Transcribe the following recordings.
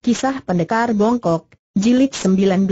Kisah Pendekar Bongkok, Jilid 19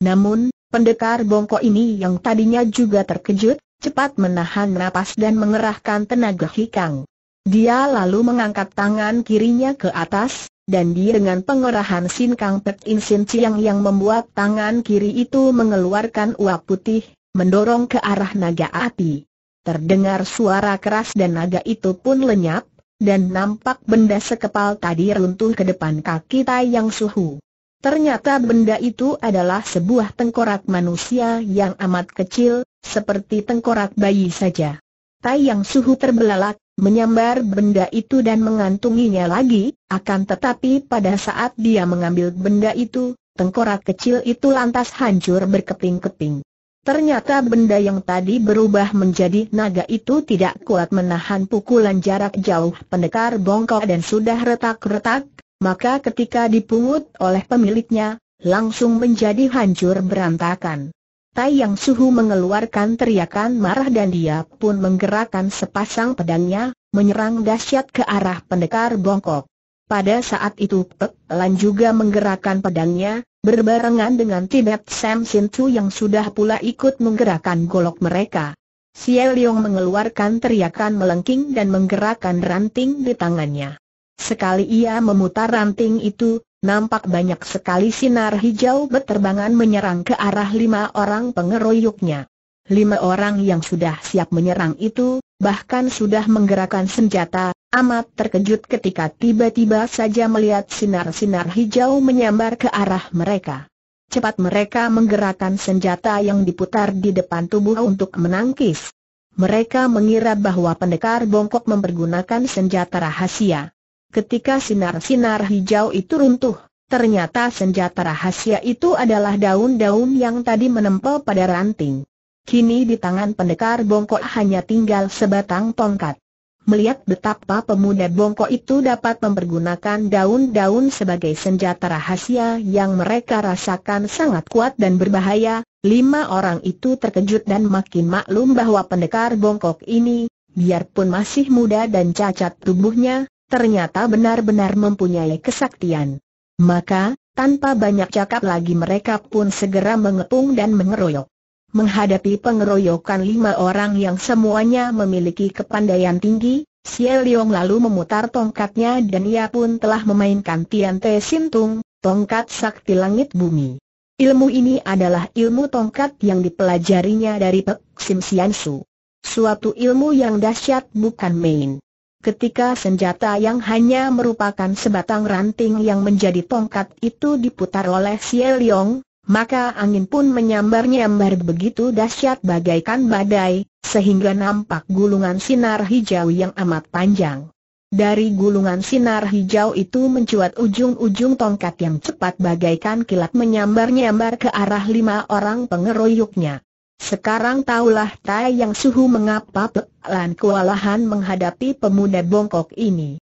Namun, pendekar bongkok ini yang tadinya juga terkejut, cepat menahan napas dan mengerahkan tenaga hikang. Dia lalu mengangkat tangan kirinya ke atas, dan dia dengan pengerahan sin kang pek in sin ciang yang membuat tangan kiri itu mengeluarkan uap putih, mendorong ke arah naga api. Terdengar suara keras dan naga itu pun lenyap, dan nampak benda sekepal tadi runtuh ke depan kaki Tai Yang Suhu. Ternyata benda itu adalah sebuah tengkorak manusia yang amat kecil, seperti tengkorak bayi saja. Tai Yang Suhu terbelalak, menyambar benda itu dan mengantunginya lagi, akan tetapi pada saat dia mengambil benda itu, tengkorak kecil itu lantas hancur berkeping-keping. Ternyata benda yang tadi berubah menjadi naga itu tidak kuat menahan pukulan jarak jauh pendekar bongkok dan sudah retak-retak, maka ketika dipungut oleh pemiliknya, langsung menjadi hancur berantakan. Tai Yang Suhu mengeluarkan teriakan marah dan dia pun menggerakkan sepasang pedangnya, menyerang dahsyat ke arah pendekar bongkok. Pada saat itu Pek Lan juga menggerakkan pedangnya, berbarengan dengan Tibet Sam Sin Tzu yang sudah pula ikut menggerakkan golok mereka. Xie Leong mengeluarkan teriakan melengking dan menggerakkan ranting di tangannya. Sekali ia memutar ranting itu, nampak banyak sekali sinar hijau berterbangan menyerang ke arah lima orang pengeroyoknya. Lima orang yang sudah siap menyerang itu, bahkan sudah menggerakkan senjata, Amat terkejut ketika tiba-tiba saja melihat sinar-sinar hijau menyambar ke arah mereka. Cepat mereka menggerakkan senjata yang diputar di depan tubuh untuk menangkis. Mereka mengira bahwa pendekar bongkok mempergunakan senjata rahasia. Ketika sinar-sinar hijau itu runtuh, ternyata senjata rahasia itu adalah daun-daun yang tadi menempel pada ranting. Kini di tangan pendekar bongkok hanya tinggal sebatang tongkat melihat betapa pemuda bongkok itu dapat mempergunakan daun-daun sebagai senjata rahasia yang mereka rasakan sangat kuat dan berbahaya, lima orang itu terkejut dan makin maklum bahwa pendekar bongkok ini, biarpun masih muda dan cacat tubuhnya, ternyata benar-benar mempunyai kesaktian. Maka, tanpa banyak cakap lagi mereka pun segera mengepung dan mengeroyok. Menghadapi pengeroyokan lima orang yang semuanya memiliki kepandaian tinggi, Xie lalu memutar tongkatnya dan ia pun telah memainkan Tian Te Sintung, tongkat sakti langit bumi. Ilmu ini adalah ilmu tongkat yang dipelajarinya dari Pek Sim Sian Su. Suatu ilmu yang dahsyat bukan main. Ketika senjata yang hanya merupakan sebatang ranting yang menjadi tongkat itu diputar oleh Xie maka angin pun menyambar-nyambar begitu dahsyat bagaikan badai, sehingga nampak gulungan sinar hijau yang amat panjang. Dari gulungan sinar hijau itu mencuat ujung-ujung tongkat yang cepat bagaikan kilat menyambar-nyambar ke arah lima orang pengeroyoknya. Sekarang taulah Tai yang suhu mengapa pelan kewalahan menghadapi pemuda bongkok ini.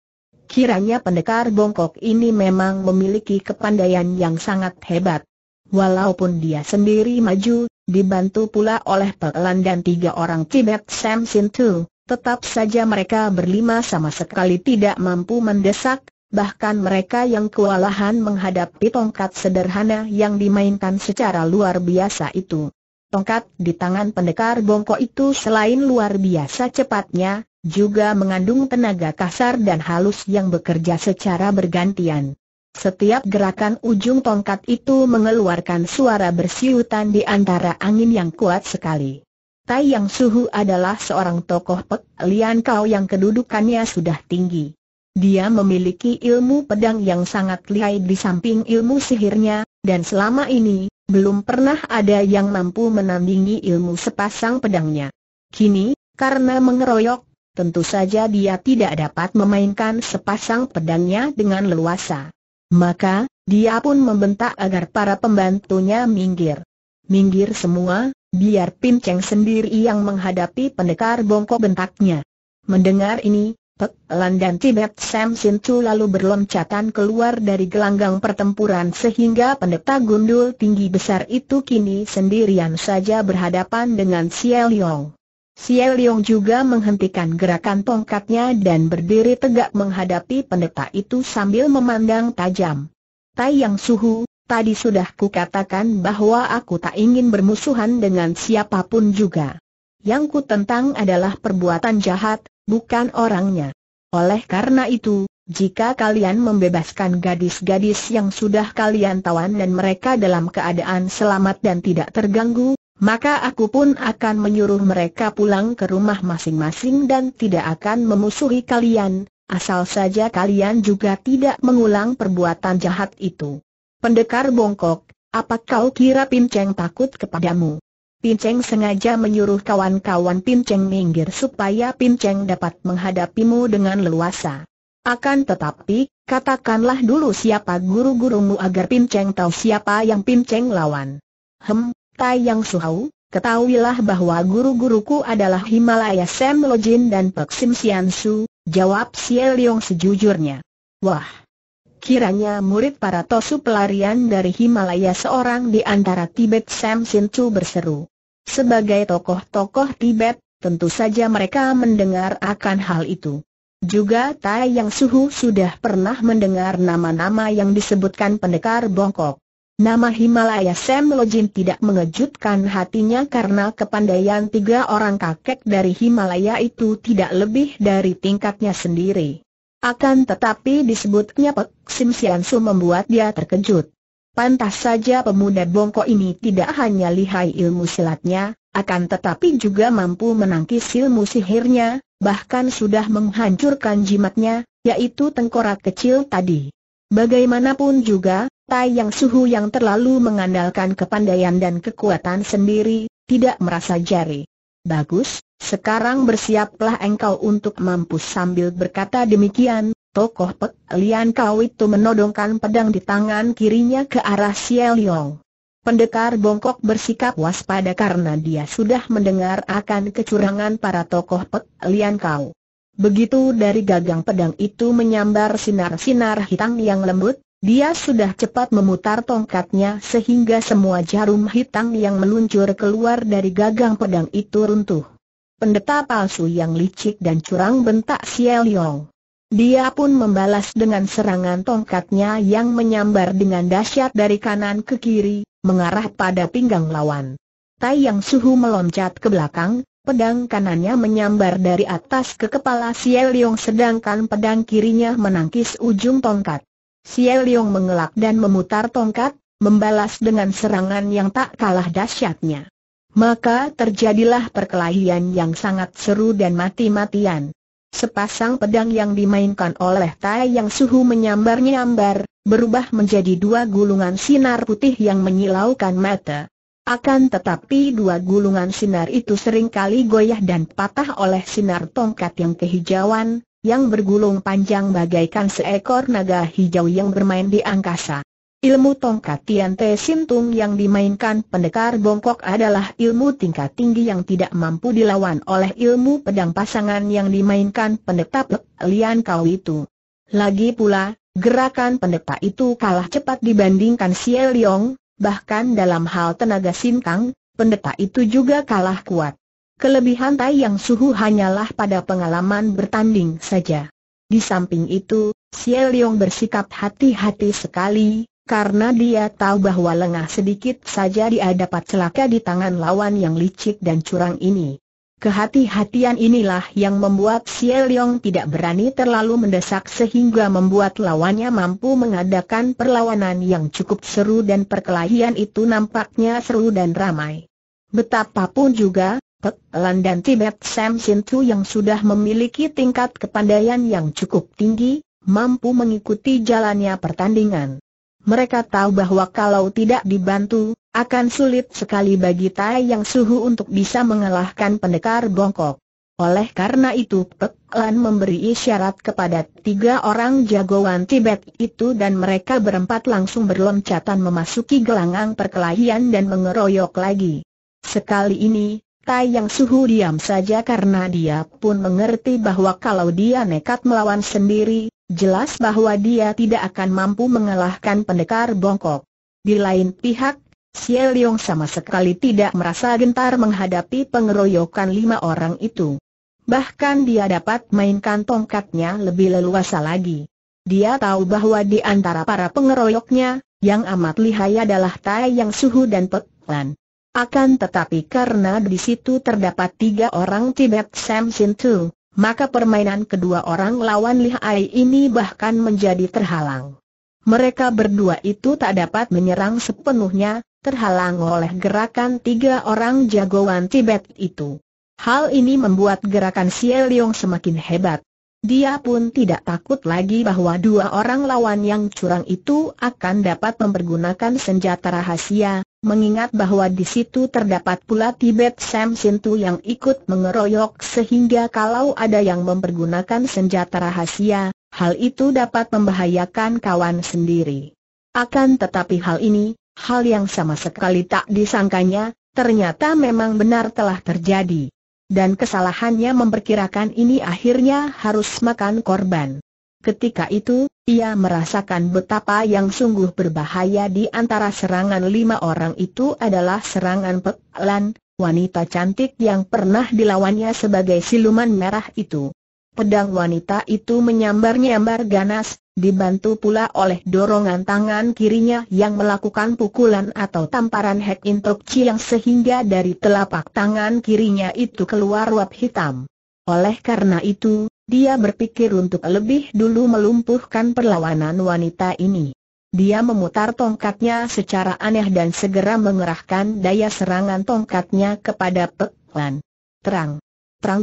Kiranya pendekar bongkok ini memang memiliki kepandaian yang sangat hebat. Walaupun dia sendiri maju, dibantu pula oleh Pelan dan tiga orang Tibet Sam Sin Tu, tetap saja mereka berlima sama sekali tidak mampu mendesak, bahkan mereka yang kewalahan menghadapi tongkat sederhana yang dimainkan secara luar biasa itu. Tongkat di tangan pendekar bongkok itu selain luar biasa cepatnya, juga mengandung tenaga kasar dan halus yang bekerja secara bergantian. Setiap gerakan ujung tongkat itu mengeluarkan suara bersiutan di antara angin yang kuat sekali. Tai Yang Suhu adalah seorang tokoh Pek Lian Kau yang kedudukannya sudah tinggi. Dia memiliki ilmu pedang yang sangat lihai di samping ilmu sihirnya, dan selama ini, belum pernah ada yang mampu menandingi ilmu sepasang pedangnya. Kini, karena mengeroyok, tentu saja dia tidak dapat memainkan sepasang pedangnya dengan leluasa. Maka, dia pun membentak agar para pembantunya minggir. Minggir semua, biar Pin Cheng sendiri yang menghadapi pendekar bongkok bentaknya. Mendengar ini, Pek Lan dan Tibet Sam Sin Chu lalu berloncatan keluar dari gelanggang pertempuran sehingga pendeta gundul tinggi besar itu kini sendirian saja berhadapan dengan Xiao Liang. Xie Liong juga menghentikan gerakan tongkatnya dan berdiri tegak menghadapi pendeta itu sambil memandang tajam. Tai Yang Suhu, tadi sudah kukatakan bahwa aku tak ingin bermusuhan dengan siapapun juga. Yang ku tentang adalah perbuatan jahat, bukan orangnya. Oleh karena itu, jika kalian membebaskan gadis-gadis yang sudah kalian tawan dan mereka dalam keadaan selamat dan tidak terganggu, maka aku pun akan menyuruh mereka pulang ke rumah masing-masing dan tidak akan memusuhi kalian, asal saja kalian juga tidak mengulang perbuatan jahat itu. Pendekar bongkok, apa kau kira Pinceng takut kepadamu? Pinceng sengaja menyuruh kawan-kawan Pinceng minggir supaya Pinceng dapat menghadapimu dengan leluasa. Akan tetapi, katakanlah dulu siapa guru-gurumu agar Pinceng tahu siapa yang Pinceng lawan. Hem, Tai Yang Suhau, ketahuilah bahwa guru-guruku adalah Himalaya Sam Lojin dan Pek Sim Sian Su, jawab Xie Leong sejujurnya. Wah! Kiranya murid para tosu pelarian dari Himalaya seorang di antara Tibet Sam Sin Chu berseru. Sebagai tokoh-tokoh Tibet, tentu saja mereka mendengar akan hal itu. Juga Tai Yang Suhu sudah pernah mendengar nama-nama yang disebutkan pendekar bongkok. Nama Himalaya Sam Lojin tidak mengejutkan hatinya karena kepandaian tiga orang kakek dari Himalaya itu tidak lebih dari tingkatnya sendiri. Akan tetapi disebutnya Pek Sim Siansu membuat dia terkejut. Pantas saja pemuda bongkok ini tidak hanya lihai ilmu silatnya, akan tetapi juga mampu menangkis ilmu sihirnya, bahkan sudah menghancurkan jimatnya, yaitu tengkorak kecil tadi. Bagaimanapun juga, Tai Yang Suhu yang terlalu mengandalkan kepandaian dan kekuatan sendiri, tidak merasa jari. Bagus, sekarang bersiaplah engkau untuk mampus sambil berkata demikian, tokoh Pek Lian Kau itu menodongkan pedang di tangan kirinya ke arah Siel Yong. Pendekar bongkok bersikap waspada karena dia sudah mendengar akan kecurangan para tokoh Pek Lian Kau. Begitu dari gagang pedang itu menyambar sinar-sinar hitam yang lembut, dia sudah cepat memutar tongkatnya sehingga semua jarum hitam yang meluncur keluar dari gagang pedang itu runtuh. Pendeta palsu yang licik dan curang bentak Xiao Yong. Dia pun membalas dengan serangan tongkatnya yang menyambar dengan dahsyat dari kanan ke kiri, mengarah pada pinggang lawan. Tai Yang Suhu meloncat ke belakang, Pedang kanannya menyambar dari atas ke kepala Xie Liong sedangkan pedang kirinya menangkis ujung tongkat. Xie Liong mengelak dan memutar tongkat, membalas dengan serangan yang tak kalah dahsyatnya. Maka terjadilah perkelahian yang sangat seru dan mati-matian. Sepasang pedang yang dimainkan oleh Tai Yang Suhu menyambar-nyambar, berubah menjadi dua gulungan sinar putih yang menyilaukan mata. Akan tetapi dua gulungan sinar itu seringkali goyah dan patah oleh sinar tongkat yang kehijauan, yang bergulung panjang bagaikan seekor naga hijau yang bermain di angkasa. Ilmu tongkat Tian Te Sintung yang dimainkan pendekar bongkok adalah ilmu tingkat tinggi yang tidak mampu dilawan oleh ilmu pedang pasangan yang dimainkan pendeta Pek Lian Kau itu. Lagi pula, gerakan pendeta itu kalah cepat dibandingkan Xie Liong, bahkan dalam hal tenaga sintang, pendeta itu juga kalah kuat. Kelebihan Tai Yang Suhu hanyalah pada pengalaman bertanding saja. Di samping itu, Xie Leong bersikap hati-hati sekali, karena dia tahu bahwa lengah sedikit saja dia dapat celaka di tangan lawan yang licik dan curang ini. Kehati-hatian inilah yang membuat Xie Yong tidak berani terlalu mendesak sehingga membuat lawannya mampu mengadakan perlawanan yang cukup seru dan perkelahian itu nampaknya seru dan ramai. Betapapun juga, Pek Lan dan Tibet Sam Sin Tu yang sudah memiliki tingkat kepandaian yang cukup tinggi, mampu mengikuti jalannya pertandingan. Mereka tahu bahwa kalau tidak dibantu, akan sulit sekali bagi Tai Yang Suhu untuk bisa mengalahkan pendekar bongkok. Oleh karena itu Pek Lan memberi isyarat kepada tiga orang jagoan Tibet itu dan mereka berempat langsung berloncatan memasuki gelanggang perkelahian dan mengeroyok lagi. Sekali ini, Tai Yang Suhu diam saja karena dia pun mengerti bahwa kalau dia nekat melawan sendiri, Jelas bahwa dia tidak akan mampu mengalahkan pendekar bongkok. Di lain pihak, Xie Liong sama sekali tidak merasa gentar menghadapi pengeroyokan lima orang itu. Bahkan dia dapat mainkan tongkatnya lebih leluasa lagi. Dia tahu bahwa di antara para pengeroyoknya, yang amat lihai adalah Tai Yang Suhu dan Pek Lan. Akan tetapi karena di situ terdapat tiga orang Tibet Sam Sin Tu, maka permainan kedua orang lawan lihai ini bahkan menjadi terhalang. Mereka berdua itu tak dapat menyerang sepenuhnya, terhalang oleh gerakan tiga orang jagoan Tibet itu. Hal ini membuat gerakan Xie Leong semakin hebat. Dia pun tidak takut lagi bahwa dua orang lawan yang curang itu akan dapat mempergunakan senjata rahasia, mengingat bahwa di situ terdapat pula Tibet Sam Sintu yang ikut mengeroyok sehingga kalau ada yang mempergunakan senjata rahasia, hal itu dapat membahayakan kawan sendiri. Akan tetapi hal ini, hal yang sama sekali tak disangkanya, ternyata memang benar telah terjadi. Dan kesalahannya memperkirakan ini akhirnya harus makan korban. Ketika itu, ia merasakan betapa yang sungguh berbahaya di antara serangan lima orang itu adalah serangan Pek wanita cantik yang pernah dilawannya sebagai siluman merah itu. Pedang wanita itu menyambar-nyambar ganas, dibantu pula oleh dorongan tangan kirinya yang melakukan pukulan atau tamparan Hek intokci yang sehingga dari telapak tangan kirinya itu keluar uap hitam. Oleh karena itu, dia berpikir untuk lebih dulu melumpuhkan perlawanan wanita ini. Dia memutar tongkatnya secara aneh dan segera mengerahkan daya serangan tongkatnya kepada Pek Terang. Terang.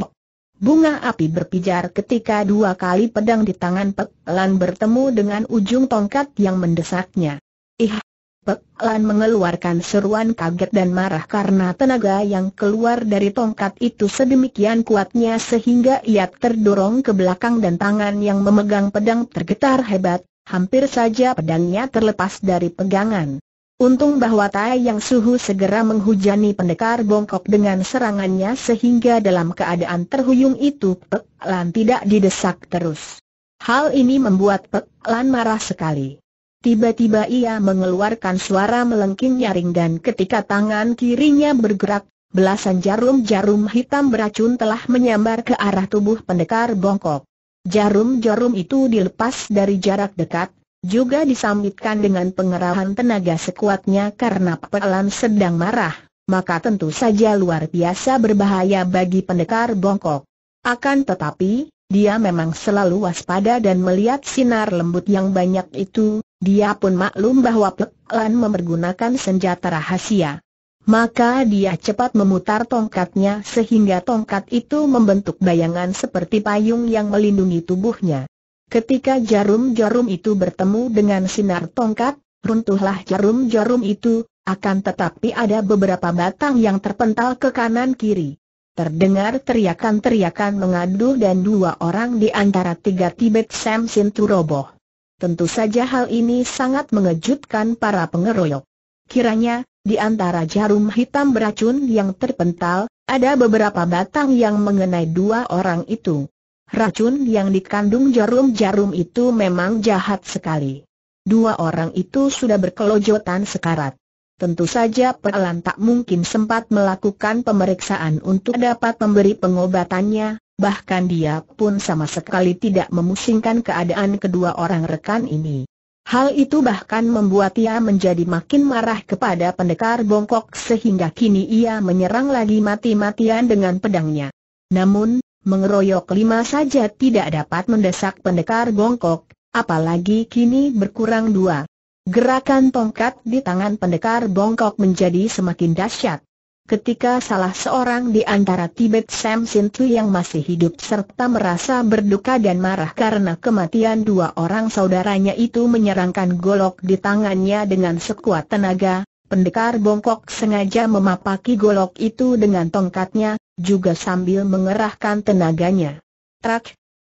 Bunga api berpijar ketika dua kali pedang di tangan Pek Lan bertemu dengan ujung tongkat yang mendesaknya. Ih, Pek Lan mengeluarkan seruan kaget dan marah karena tenaga yang keluar dari tongkat itu sedemikian kuatnya sehingga ia terdorong ke belakang dan tangan yang memegang pedang tergetar hebat, hampir saja pedangnya terlepas dari pegangan. Untung bahwa Tai Yang Suhu segera menghujani pendekar bongkok dengan serangannya sehingga dalam keadaan terhuyung itu Pek Lan tidak didesak terus. Hal ini membuat Pek Lan marah sekali. Tiba-tiba ia mengeluarkan suara melengking nyaring dan ketika tangan kirinya bergerak, belasan jarum-jarum hitam beracun telah menyambar ke arah tubuh pendekar bongkok. Jarum-jarum itu dilepas dari jarak dekat, juga disambitkan dengan pengerahan tenaga sekuatnya karena pelan sedang marah, maka tentu saja luar biasa berbahaya bagi pendekar bongkok. Akan tetapi, dia memang selalu waspada dan melihat sinar lembut yang banyak itu, dia pun maklum bahwa Pek memergunakan senjata rahasia. Maka dia cepat memutar tongkatnya sehingga tongkat itu membentuk bayangan seperti payung yang melindungi tubuhnya. Ketika jarum-jarum itu bertemu dengan sinar tongkat, runtuhlah jarum-jarum itu, akan tetapi ada beberapa batang yang terpental ke kanan-kiri. Terdengar teriakan-teriakan mengadu dan dua orang di antara tiga Tibet Sam Sintu roboh. Tentu saja hal ini sangat mengejutkan para pengeroyok. Kiranya, di antara jarum hitam beracun yang terpental, ada beberapa batang yang mengenai dua orang itu. Racun yang dikandung jarum-jarum itu memang jahat sekali. Dua orang itu sudah berkelojotan sekarat. Tentu saja Pelan tak mungkin sempat melakukan pemeriksaan untuk dapat memberi pengobatannya, bahkan dia pun sama sekali tidak memusingkan keadaan kedua orang rekan ini. Hal itu bahkan membuat ia menjadi makin marah kepada pendekar bongkok sehingga kini ia menyerang lagi mati-matian dengan pedangnya. Namun, mengeroyok lima saja tidak dapat mendesak pendekar bongkok, apalagi kini berkurang dua. Gerakan tongkat di tangan pendekar bongkok menjadi semakin dahsyat. Ketika salah seorang di antara Tibet Sam Sintu yang masih hidup serta merasa berduka dan marah karena kematian dua orang saudaranya itu menyerangkan golok di tangannya dengan sekuat tenaga, pendekar bongkok sengaja memapaki golok itu dengan tongkatnya, juga sambil mengerahkan tenaganya. Trak!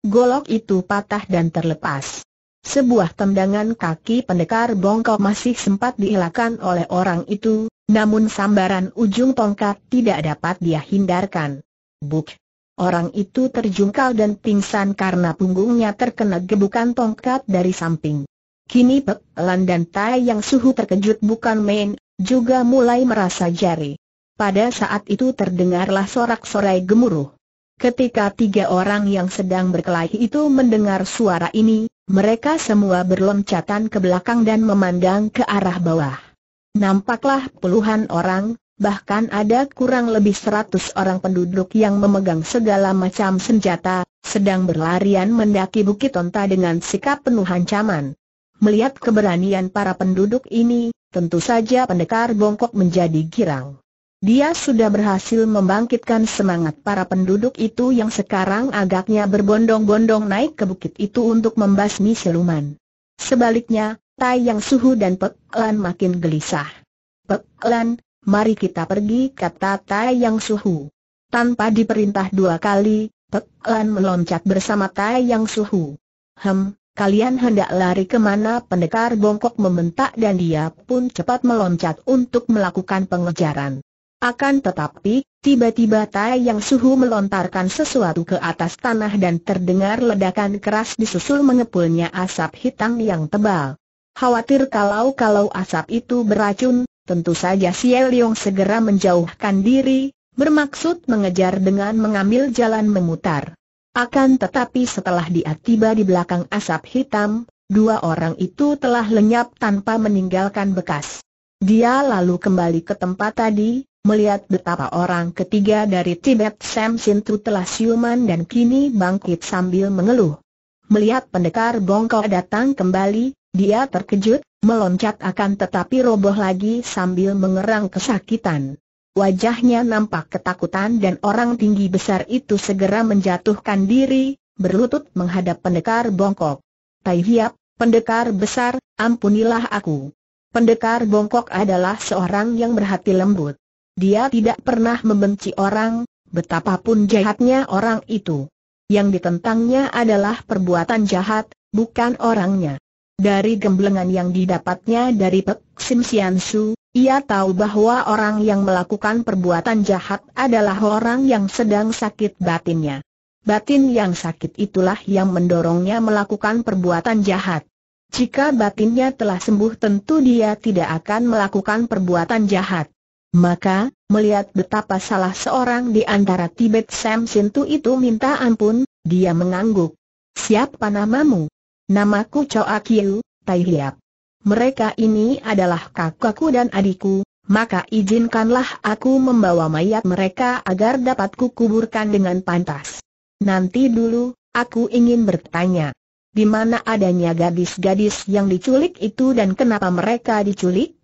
Golok itu patah dan terlepas. Sebuah tendangan kaki pendekar bongkok masih sempat dielakkan oleh orang itu, namun sambaran ujung tongkat tidak dapat dia hindarkan. Buk! Orang itu terjungkal dan pingsan karena punggungnya terkena gebukan tongkat dari samping. Kini Pek Lan dan Tai yang suhu terkejut bukan main, juga mulai merasa jari. Pada saat itu terdengarlah sorak-sorai gemuruh. Ketika tiga orang yang sedang berkelahi itu mendengar suara ini, mereka semua berloncatan ke belakang dan memandang ke arah bawah. Nampaklah puluhan orang, bahkan ada kurang lebih seratus orang penduduk yang memegang segala macam senjata, sedang berlarian mendaki Bukit Onta dengan sikap penuh ancaman. Melihat keberanian para penduduk ini, tentu saja pendekar bongkok menjadi girang. Dia sudah berhasil membangkitkan semangat para penduduk itu yang sekarang agaknya berbondong-bondong naik ke bukit itu untuk membasmi siluman. Sebaliknya, Tai Yang Suhu dan peklan makin gelisah. Pek mari kita pergi kata Tai Yang Suhu. Tanpa diperintah dua kali, peklan meloncat bersama Tai Yang Suhu. Hem, Kalian hendak lari kemana pendekar bongkok membentak dan dia pun cepat meloncat untuk melakukan pengejaran. Akan tetapi, tiba-tiba Tai Yang Suhu melontarkan sesuatu ke atas tanah dan terdengar ledakan keras disusul mengepulnya asap hitam yang tebal. Khawatir kalau-kalau asap itu beracun, tentu saja Xie Yong segera menjauhkan diri, bermaksud mengejar dengan mengambil jalan memutar. Akan tetapi setelah dia tiba di belakang asap hitam, dua orang itu telah lenyap tanpa meninggalkan bekas. Dia lalu kembali ke tempat tadi, melihat betapa orang ketiga dari Tibet Sam Sintu telah siuman dan kini bangkit sambil mengeluh. Melihat pendekar bongkok datang kembali, dia terkejut, meloncat akan tetapi roboh lagi sambil mengerang kesakitan. Wajahnya nampak ketakutan dan orang tinggi besar itu segera menjatuhkan diri, berlutut menghadap pendekar bongkok. Tai Hiap, pendekar besar, ampunilah aku. Pendekar bongkok adalah seorang yang berhati lembut. Dia tidak pernah membenci orang, betapapun jahatnya orang itu. Yang ditentangnya adalah perbuatan jahat, bukan orangnya. Dari gemblengan yang didapatnya dari Pek Sim Sian Su, ia tahu bahwa orang yang melakukan perbuatan jahat adalah orang yang sedang sakit batinnya. Batin yang sakit itulah yang mendorongnya melakukan perbuatan jahat. Jika batinnya telah sembuh tentu dia tidak akan melakukan perbuatan jahat. Maka, melihat betapa salah seorang di antara Tibet Sam Sintu itu minta ampun, dia mengangguk. Siapa namamu? Namaku Choa Kiu, Tai Hiap. Mereka ini adalah kakakku dan adikku, maka izinkanlah aku membawa mayat mereka agar dapat kukuburkan dengan pantas. Nanti dulu, aku ingin bertanya. Di mana adanya gadis-gadis yang diculik itu dan kenapa mereka diculik?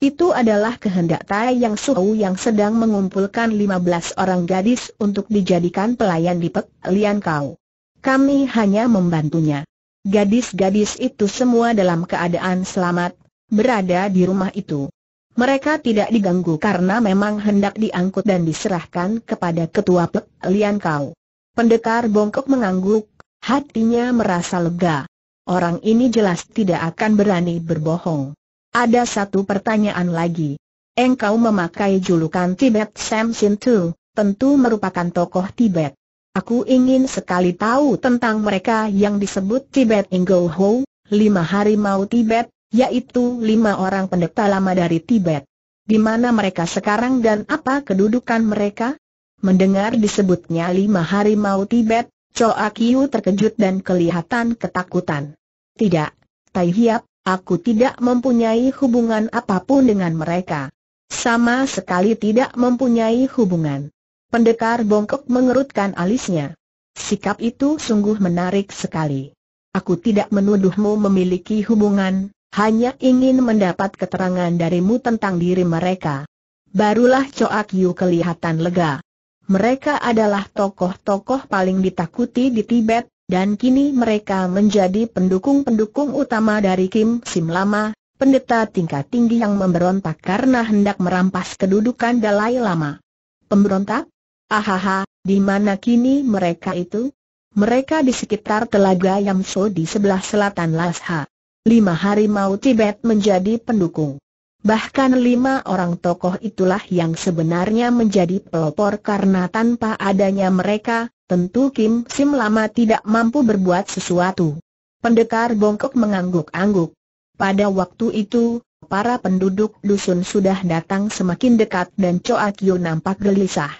Itu adalah kehendak Tai Yang Suhu yang sedang mengumpulkan 15 orang gadis untuk dijadikan pelayan di Pek Lian Kau. Kami hanya membantunya. Gadis-gadis itu semua dalam keadaan selamat, berada di rumah itu. Mereka tidak diganggu karena memang hendak diangkut dan diserahkan kepada ketua Pek Lian Kau. Pendekar bongkok mengangguk, hatinya merasa lega. Orang ini jelas tidak akan berani berbohong. Ada satu pertanyaan lagi. Engkau memakai julukan Tibet Sam Tu, tentu merupakan tokoh Tibet. Aku ingin sekali tahu tentang mereka yang disebut Tibet Ingo Ho, lima Mau Tibet, yaitu lima orang pendeta lama dari Tibet. Di mana mereka sekarang dan apa kedudukan mereka? Mendengar disebutnya lima Hari Mau Tibet, Choa Kiu terkejut dan kelihatan ketakutan. Tidak, Tai Hiap, Aku tidak mempunyai hubungan apapun dengan mereka. Sama sekali tidak mempunyai hubungan. Pendekar bongkok mengerutkan alisnya. Sikap itu sungguh menarik sekali. Aku tidak menuduhmu memiliki hubungan, hanya ingin mendapat keterangan darimu tentang diri mereka. Barulah Coak Yu kelihatan lega. Mereka adalah tokoh-tokoh paling ditakuti di Tibet, dan kini mereka menjadi pendukung-pendukung utama dari Kim Sim Lama, pendeta tingkat tinggi yang memberontak karena hendak merampas kedudukan Dalai Lama. Pemberontak? Ahaha, di mana kini mereka itu? Mereka di sekitar Telaga Yamso di sebelah selatan Lhasa. Lima hari mau Tibet menjadi pendukung. Bahkan lima orang tokoh itulah yang sebenarnya menjadi pelopor karena tanpa adanya mereka, Tentu Kim Sim lama tidak mampu berbuat sesuatu. Pendekar bongkok mengangguk-angguk. Pada waktu itu, para penduduk dusun sudah datang semakin dekat dan Choa Kyo nampak gelisah.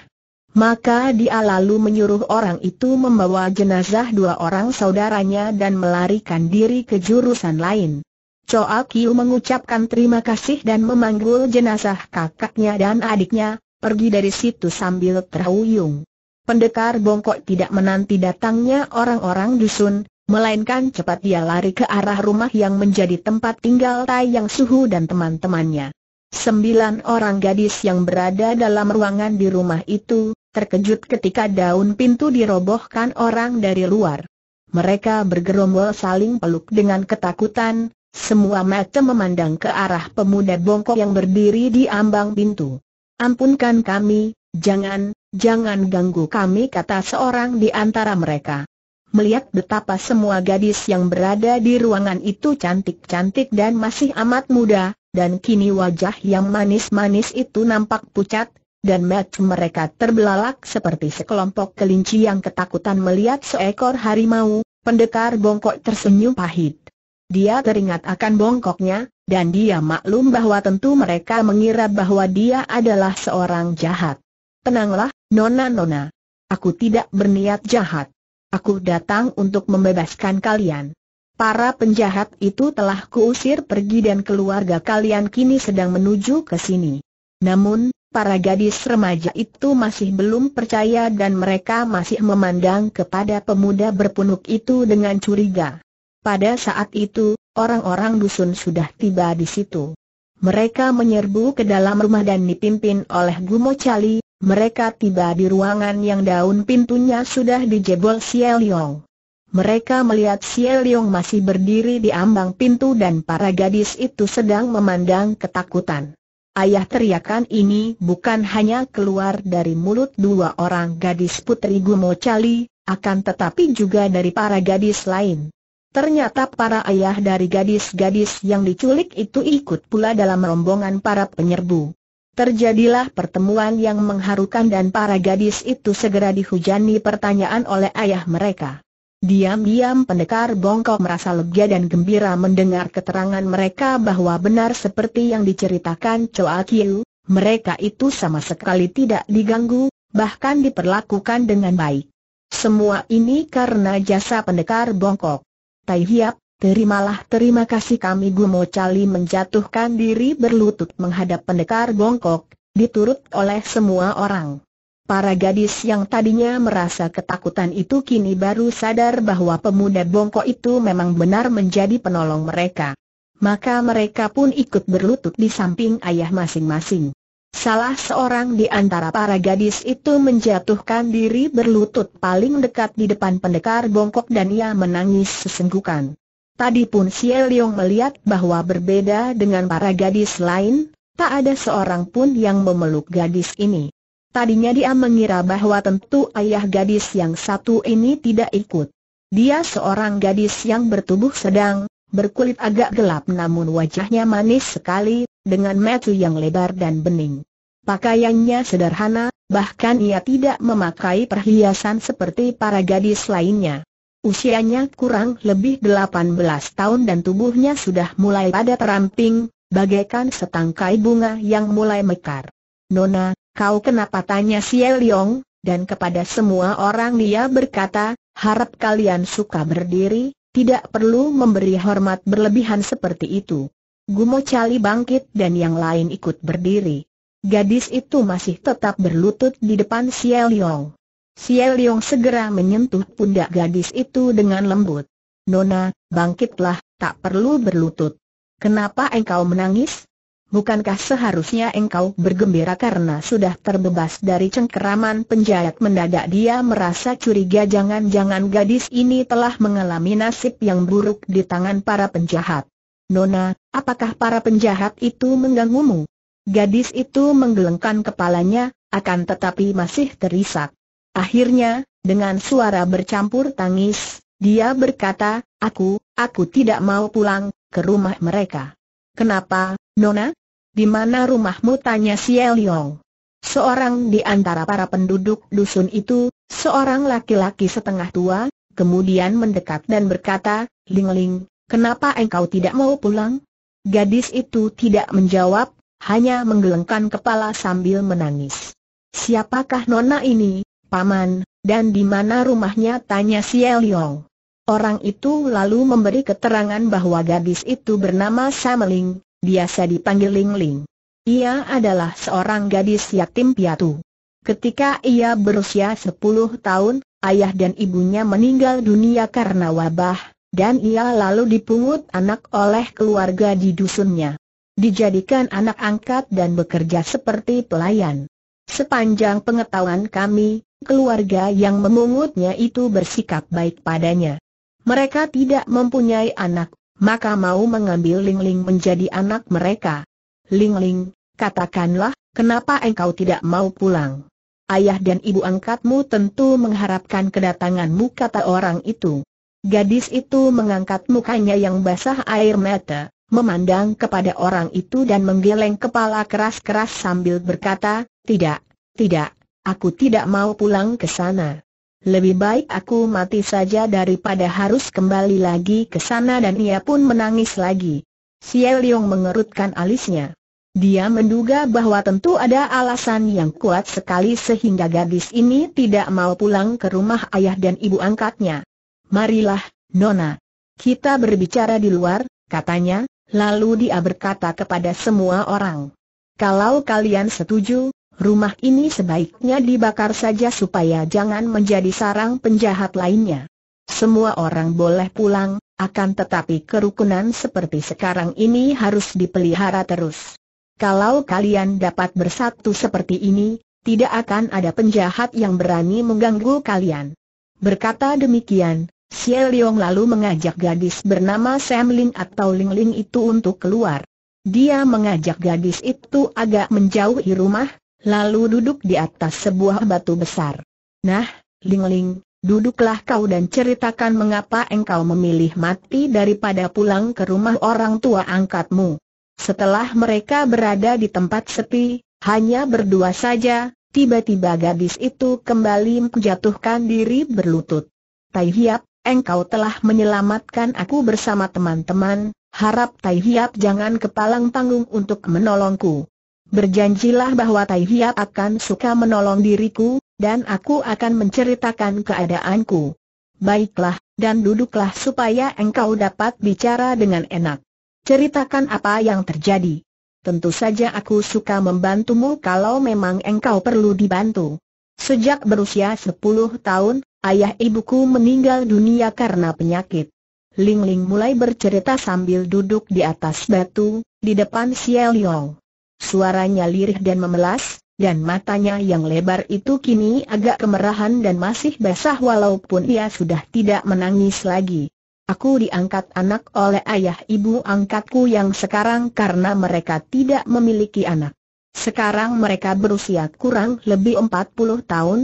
Maka dia lalu menyuruh orang itu membawa jenazah dua orang saudaranya dan melarikan diri ke jurusan lain. Choa Kyo mengucapkan terima kasih dan memanggul jenazah kakaknya dan adiknya, pergi dari situ sambil terhuyung pendekar bongkok tidak menanti datangnya orang-orang dusun, melainkan cepat dia lari ke arah rumah yang menjadi tempat tinggal Tai Yang Suhu dan teman-temannya. Sembilan orang gadis yang berada dalam ruangan di rumah itu, terkejut ketika daun pintu dirobohkan orang dari luar. Mereka bergerombol saling peluk dengan ketakutan, semua mata memandang ke arah pemuda bongkok yang berdiri di ambang pintu. Ampunkan kami, jangan, Jangan ganggu kami kata seorang di antara mereka. Melihat betapa semua gadis yang berada di ruangan itu cantik-cantik dan masih amat muda, dan kini wajah yang manis-manis itu nampak pucat, dan match mereka terbelalak seperti sekelompok kelinci yang ketakutan melihat seekor harimau, pendekar bongkok tersenyum pahit. Dia teringat akan bongkoknya, dan dia maklum bahwa tentu mereka mengira bahwa dia adalah seorang jahat. Tenanglah, Nona-Nona. Aku tidak berniat jahat. Aku datang untuk membebaskan kalian. Para penjahat itu telah kuusir pergi dan keluarga kalian kini sedang menuju ke sini. Namun, para gadis remaja itu masih belum percaya dan mereka masih memandang kepada pemuda berpunuk itu dengan curiga. Pada saat itu, orang-orang dusun sudah tiba di situ. Mereka menyerbu ke dalam rumah dan dipimpin oleh Gumo Cali, mereka tiba di ruangan yang daun pintunya sudah dijebol Xie Yong. Mereka melihat Xie Yong masih berdiri di ambang pintu dan para gadis itu sedang memandang ketakutan. Ayah teriakan ini bukan hanya keluar dari mulut dua orang gadis putri Gumo Chali, akan tetapi juga dari para gadis lain. Ternyata para ayah dari gadis-gadis yang diculik itu ikut pula dalam rombongan para penyerbu. Terjadilah pertemuan yang mengharukan dan para gadis itu segera dihujani pertanyaan oleh ayah mereka. Diam-diam pendekar bongkok merasa lega dan gembira mendengar keterangan mereka bahwa benar seperti yang diceritakan Choa Kiu, mereka itu sama sekali tidak diganggu, bahkan diperlakukan dengan baik. Semua ini karena jasa pendekar bongkok. Tai Hiap, Terimalah terima kasih kami Gumo Cali menjatuhkan diri berlutut menghadap pendekar bongkok, diturut oleh semua orang. Para gadis yang tadinya merasa ketakutan itu kini baru sadar bahwa pemuda bongkok itu memang benar menjadi penolong mereka. Maka mereka pun ikut berlutut di samping ayah masing-masing. Salah seorang di antara para gadis itu menjatuhkan diri berlutut paling dekat di depan pendekar bongkok dan ia menangis sesenggukan. Tadi pun Xie Yong melihat bahwa berbeda dengan para gadis lain, tak ada seorang pun yang memeluk gadis ini. Tadinya dia mengira bahwa tentu ayah gadis yang satu ini tidak ikut. Dia seorang gadis yang bertubuh sedang, berkulit agak gelap namun wajahnya manis sekali, dengan mata yang lebar dan bening. Pakaiannya sederhana, bahkan ia tidak memakai perhiasan seperti para gadis lainnya. Usianya kurang lebih 18 tahun dan tubuhnya sudah mulai pada teramping, bagaikan setangkai bunga yang mulai mekar. Nona, kau kenapa tanya si Liong? Dan kepada semua orang dia berkata, harap kalian suka berdiri, tidak perlu memberi hormat berlebihan seperti itu. Gumo Cali bangkit dan yang lain ikut berdiri. Gadis itu masih tetap berlutut di depan si Liong. Siel Leong segera menyentuh pundak gadis itu dengan lembut. Nona, bangkitlah, tak perlu berlutut. Kenapa engkau menangis? Bukankah seharusnya engkau bergembira karena sudah terbebas dari cengkeraman penjahat mendadak dia merasa curiga jangan-jangan gadis ini telah mengalami nasib yang buruk di tangan para penjahat. Nona, apakah para penjahat itu mengganggumu? Gadis itu menggelengkan kepalanya, akan tetapi masih terisak. Akhirnya, dengan suara bercampur tangis, dia berkata, aku, aku tidak mau pulang, ke rumah mereka. Kenapa, Nona? Di mana rumahmu tanya si Yong. Seorang di antara para penduduk dusun itu, seorang laki-laki setengah tua, kemudian mendekat dan berkata, Ling Ling, kenapa engkau tidak mau pulang? Gadis itu tidak menjawab, hanya menggelengkan kepala sambil menangis. Siapakah Nona ini? Paman, dan di mana rumahnya tanya si Yong. Orang itu lalu memberi keterangan bahwa gadis itu bernama Sameling, biasa dipanggil Ling Ling. Ia adalah seorang gadis yatim piatu. Ketika ia berusia 10 tahun, ayah dan ibunya meninggal dunia karena wabah, dan ia lalu dipungut anak oleh keluarga di dusunnya. Dijadikan anak angkat dan bekerja seperti pelayan. Sepanjang pengetahuan kami, Keluarga yang memungutnya itu bersikap baik padanya. Mereka tidak mempunyai anak, maka mau mengambil Ling Ling menjadi anak mereka. Ling Ling, katakanlah, kenapa engkau tidak mau pulang? Ayah dan ibu angkatmu tentu mengharapkan kedatanganmu kata orang itu. Gadis itu mengangkat mukanya yang basah air mata, memandang kepada orang itu dan menggeleng kepala keras-keras sambil berkata, tidak, tidak, Aku tidak mau pulang ke sana. Lebih baik aku mati saja daripada harus kembali lagi ke sana dan ia pun menangis lagi. Xie Yong mengerutkan alisnya. Dia menduga bahwa tentu ada alasan yang kuat sekali sehingga gadis ini tidak mau pulang ke rumah ayah dan ibu angkatnya. Marilah, Nona. Kita berbicara di luar, katanya, lalu dia berkata kepada semua orang. Kalau kalian setuju, rumah ini sebaiknya dibakar saja supaya jangan menjadi sarang penjahat lainnya. Semua orang boleh pulang, akan tetapi kerukunan seperti sekarang ini harus dipelihara terus. Kalau kalian dapat bersatu seperti ini, tidak akan ada penjahat yang berani mengganggu kalian. Berkata demikian, Xie Liong lalu mengajak gadis bernama Sam Ling atau Ling Ling itu untuk keluar. Dia mengajak gadis itu agak menjauhi rumah, lalu duduk di atas sebuah batu besar. Nah, Ling Ling, duduklah kau dan ceritakan mengapa engkau memilih mati daripada pulang ke rumah orang tua angkatmu. Setelah mereka berada di tempat sepi, hanya berdua saja, tiba-tiba gadis itu kembali menjatuhkan diri berlutut. Tai Hiap, engkau telah menyelamatkan aku bersama teman-teman, harap Tai Hiap jangan kepalang tanggung untuk menolongku. Berjanjilah bahwa Tai Hiat akan suka menolong diriku, dan aku akan menceritakan keadaanku. Baiklah, dan duduklah supaya engkau dapat bicara dengan enak. Ceritakan apa yang terjadi. Tentu saja aku suka membantumu kalau memang engkau perlu dibantu. Sejak berusia 10 tahun, ayah ibuku meninggal dunia karena penyakit. Ling Ling mulai bercerita sambil duduk di atas batu, di depan Xiao Liang. Suaranya lirih dan memelas, dan matanya yang lebar itu kini agak kemerahan dan masih basah walaupun ia sudah tidak menangis lagi. Aku diangkat anak oleh ayah ibu angkatku yang sekarang karena mereka tidak memiliki anak. Sekarang mereka berusia kurang lebih 40 tahun.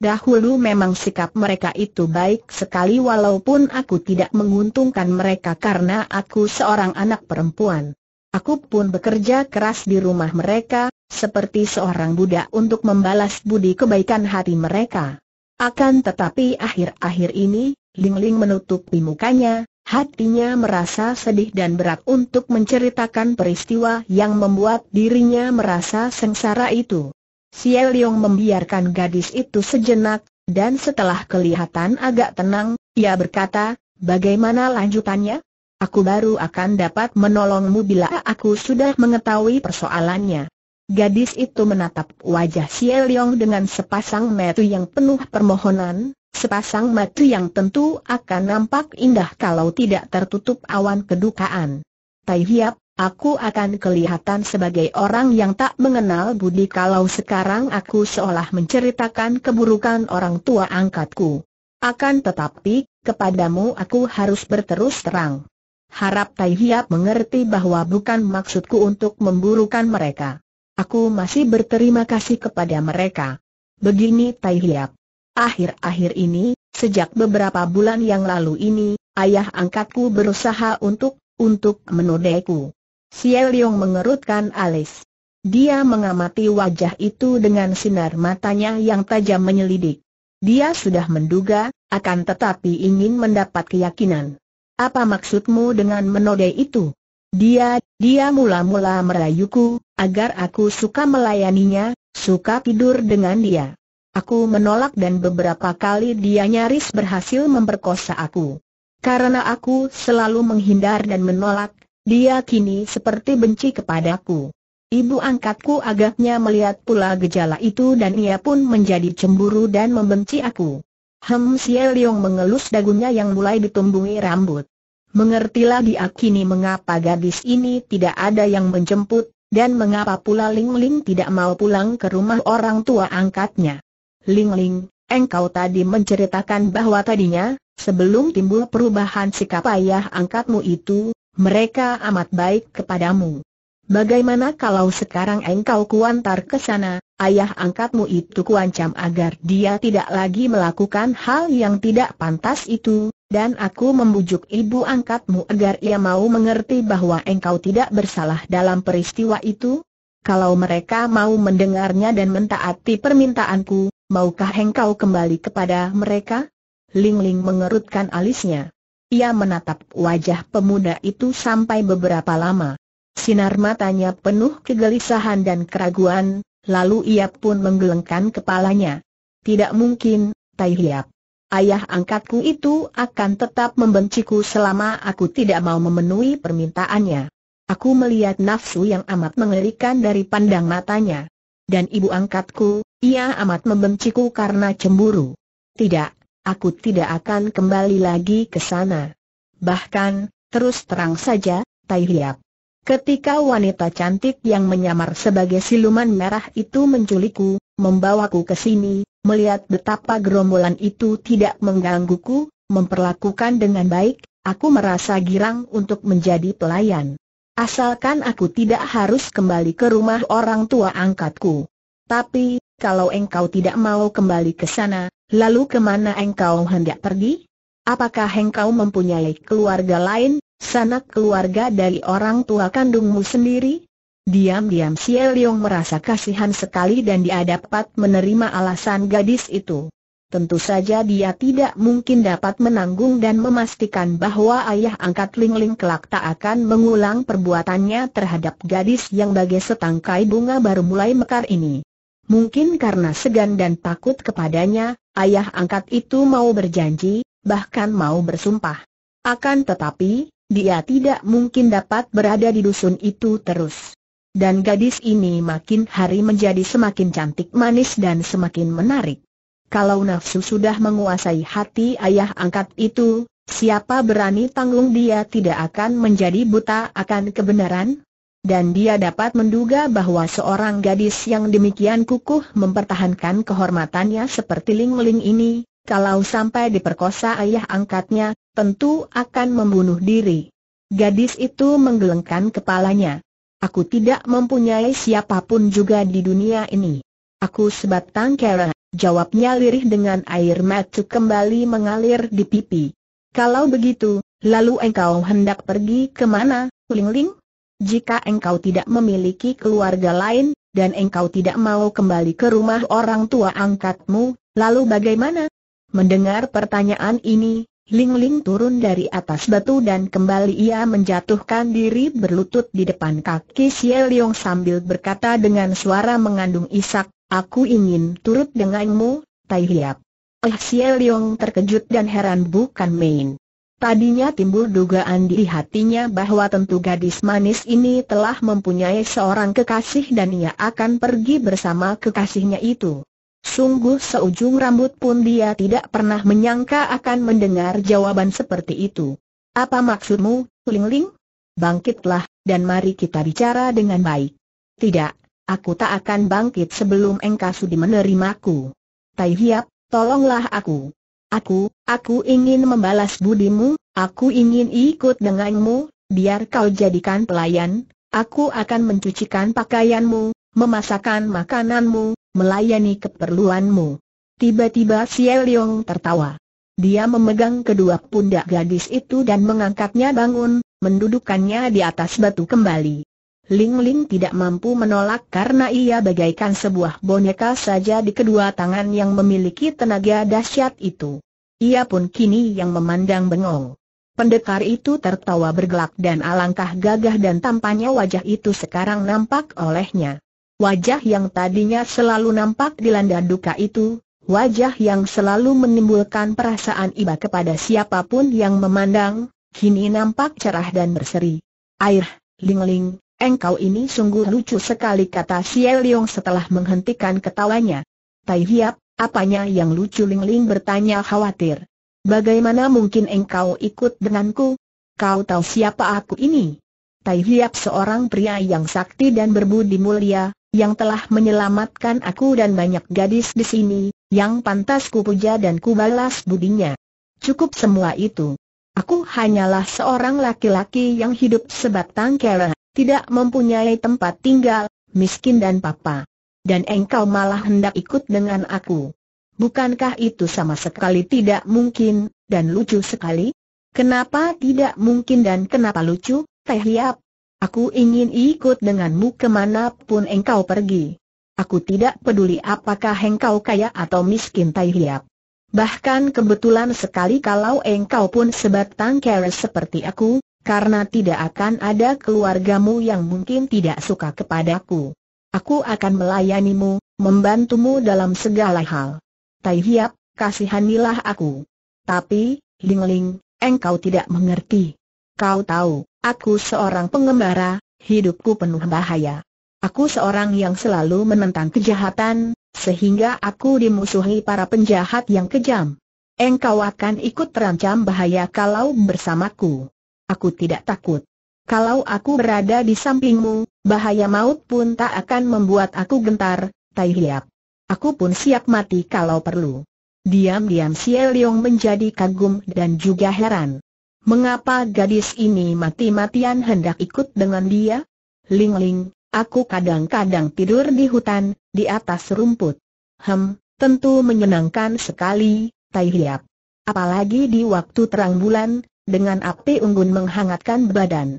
Dahulu memang sikap mereka itu baik sekali walaupun aku tidak menguntungkan mereka karena aku seorang anak perempuan. Aku pun bekerja keras di rumah mereka, seperti seorang budak untuk membalas budi kebaikan hati mereka. Akan tetapi akhir-akhir ini, Ling Ling menutupi mukanya, hatinya merasa sedih dan berat untuk menceritakan peristiwa yang membuat dirinya merasa sengsara itu. Xiao membiarkan gadis itu sejenak, dan setelah kelihatan agak tenang, ia berkata, bagaimana lanjutannya? Aku baru akan dapat menolongmu bila aku sudah mengetahui persoalannya. Gadis itu menatap wajah Xie dengan sepasang mata yang penuh permohonan, sepasang mata yang tentu akan nampak indah kalau tidak tertutup awan kedukaan. Tai Hiap, aku akan kelihatan sebagai orang yang tak mengenal budi kalau sekarang aku seolah menceritakan keburukan orang tua angkatku. Akan tetapi, kepadamu aku harus berterus terang. Harap Tai Hiap mengerti bahwa bukan maksudku untuk memburukan mereka. Aku masih berterima kasih kepada mereka. Begini Tai Hiap. Akhir-akhir ini, sejak beberapa bulan yang lalu ini, ayah angkatku berusaha untuk, untuk menodaiku. Xie Leong mengerutkan alis. Dia mengamati wajah itu dengan sinar matanya yang tajam menyelidik. Dia sudah menduga, akan tetapi ingin mendapat keyakinan. Apa maksudmu dengan menodai itu? Dia, dia mula-mula merayuku, agar aku suka melayaninya, suka tidur dengan dia. Aku menolak dan beberapa kali dia nyaris berhasil memperkosa aku. Karena aku selalu menghindar dan menolak, dia kini seperti benci kepadaku. Ibu angkatku agaknya melihat pula gejala itu dan ia pun menjadi cemburu dan membenci aku. Hem Xie Leong mengelus dagunya yang mulai ditumbuhi rambut. Mengertilah dia kini mengapa gadis ini tidak ada yang menjemput, dan mengapa pula Ling Ling tidak mau pulang ke rumah orang tua angkatnya. Ling Ling, engkau tadi menceritakan bahwa tadinya, sebelum timbul perubahan sikap ayah angkatmu itu, mereka amat baik kepadamu. Bagaimana kalau sekarang engkau kuantar ke sana, ayah angkatmu itu kuancam agar dia tidak lagi melakukan hal yang tidak pantas itu, dan aku membujuk ibu angkatmu agar ia mau mengerti bahwa engkau tidak bersalah dalam peristiwa itu? Kalau mereka mau mendengarnya dan mentaati permintaanku, maukah engkau kembali kepada mereka? Ling Ling mengerutkan alisnya. Ia menatap wajah pemuda itu sampai beberapa lama. Sinar matanya penuh kegelisahan dan keraguan, lalu ia pun menggelengkan kepalanya. Tidak mungkin, Tai Hiap. Ayah angkatku itu akan tetap membenciku selama aku tidak mau memenuhi permintaannya. Aku melihat nafsu yang amat mengerikan dari pandang matanya. Dan ibu angkatku, ia amat membenciku karena cemburu. Tidak, aku tidak akan kembali lagi ke sana. Bahkan, terus terang saja, Tai Hiap. Ketika wanita cantik yang menyamar sebagai siluman merah itu menculikku, membawaku ke sini, melihat betapa gerombolan itu tidak menggangguku, memperlakukan dengan baik, aku merasa girang untuk menjadi pelayan. Asalkan aku tidak harus kembali ke rumah orang tua angkatku. Tapi, kalau engkau tidak mau kembali ke sana, lalu kemana engkau hendak pergi? Apakah engkau mempunyai keluarga lain, sanak keluarga dari orang tua kandungmu sendiri? Diam-diam Siel Yong merasa kasihan sekali dan dia dapat menerima alasan gadis itu. Tentu saja dia tidak mungkin dapat menanggung dan memastikan bahwa ayah angkat Ling Ling kelak tak akan mengulang perbuatannya terhadap gadis yang bagai setangkai bunga baru mulai mekar ini. Mungkin karena segan dan takut kepadanya, ayah angkat itu mau berjanji, bahkan mau bersumpah. Akan tetapi, dia tidak mungkin dapat berada di dusun itu terus. Dan gadis ini makin hari menjadi semakin cantik manis dan semakin menarik. Kalau nafsu sudah menguasai hati ayah angkat itu, siapa berani tanggung dia tidak akan menjadi buta akan kebenaran? Dan dia dapat menduga bahwa seorang gadis yang demikian kukuh mempertahankan kehormatannya seperti Ling Ling ini, kalau sampai diperkosa ayah angkatnya, tentu akan membunuh diri. Gadis itu menggelengkan kepalanya. Aku tidak mempunyai siapapun juga di dunia ini. Aku sebatang kera, jawabnya lirih dengan air mata kembali mengalir di pipi. Kalau begitu, lalu engkau hendak pergi kemana, Ling Ling? Jika engkau tidak memiliki keluarga lain, dan engkau tidak mau kembali ke rumah orang tua angkatmu, lalu bagaimana? Mendengar pertanyaan ini, Ling Ling turun dari atas batu dan kembali ia menjatuhkan diri berlutut di depan kaki Xie Liong sambil berkata dengan suara mengandung isak, Aku ingin turut denganmu, Tai Hiap. Eh Xie Liong terkejut dan heran bukan main. Tadinya timbul dugaan di hatinya bahwa tentu gadis manis ini telah mempunyai seorang kekasih dan ia akan pergi bersama kekasihnya itu. Sungguh seujung rambut pun dia tidak pernah menyangka akan mendengar jawaban seperti itu. Apa maksudmu, Ling Ling? Bangkitlah, dan mari kita bicara dengan baik. Tidak, aku tak akan bangkit sebelum engkau sudi menerimaku. Tai Hiap, tolonglah aku. Aku, aku ingin membalas budimu, aku ingin ikut denganmu, biar kau jadikan pelayan, aku akan mencucikan pakaianmu, memasakkan makananmu, melayani keperluanmu. Tiba-tiba Xie Yong tertawa. Dia memegang kedua pundak gadis itu dan mengangkatnya bangun, mendudukannya di atas batu kembali. Ling Ling tidak mampu menolak karena ia bagaikan sebuah boneka saja di kedua tangan yang memiliki tenaga dahsyat itu. Ia pun kini yang memandang bengong. Pendekar itu tertawa bergelak dan alangkah gagah dan tampannya wajah itu sekarang nampak olehnya. Wajah yang tadinya selalu nampak dilanda duka itu, wajah yang selalu menimbulkan perasaan iba kepada siapapun yang memandang, kini nampak cerah dan berseri. Air, Ling Ling, engkau ini sungguh lucu sekali kata Xie Leong setelah menghentikan ketawanya. Tai Hiap, apanya yang lucu Ling Ling bertanya khawatir. Bagaimana mungkin engkau ikut denganku? Kau tahu siapa aku ini? Tai Hiap seorang pria yang sakti dan berbudi mulia, yang telah menyelamatkan aku dan banyak gadis di sini, yang pantas kupuja dan kubalas budinya. Cukup semua itu. Aku hanyalah seorang laki-laki yang hidup sebatang kera, tidak mempunyai tempat tinggal, miskin dan papa. Dan engkau malah hendak ikut dengan aku. Bukankah itu sama sekali tidak mungkin, dan lucu sekali? Kenapa tidak mungkin dan kenapa lucu, Teh Hiap? Aku ingin ikut denganmu kemanapun engkau pergi. Aku tidak peduli apakah engkau kaya atau miskin Tai Hiap. Bahkan kebetulan sekali kalau engkau pun sebatang keres seperti aku, karena tidak akan ada keluargamu yang mungkin tidak suka kepadaku. Aku akan melayanimu, membantumu dalam segala hal. Tai Hiap, kasihanilah aku. Tapi, Ling Ling, engkau tidak mengerti. Kau tahu, aku seorang pengembara, hidupku penuh bahaya. Aku seorang yang selalu menentang kejahatan, sehingga aku dimusuhi para penjahat yang kejam. Engkau akan ikut terancam bahaya kalau bersamaku. Aku tidak takut. Kalau aku berada di sampingmu, bahaya maut pun tak akan membuat aku gentar, Tai Hiap. Aku pun siap mati kalau perlu. Diam-diam Xie Leong menjadi kagum dan juga heran mengapa gadis ini mati-matian hendak ikut dengan dia? Ling Ling, aku kadang-kadang tidur di hutan, di atas rumput. Hem, tentu menyenangkan sekali, Tai Hiap. Apalagi di waktu terang bulan, dengan api unggun menghangatkan badan.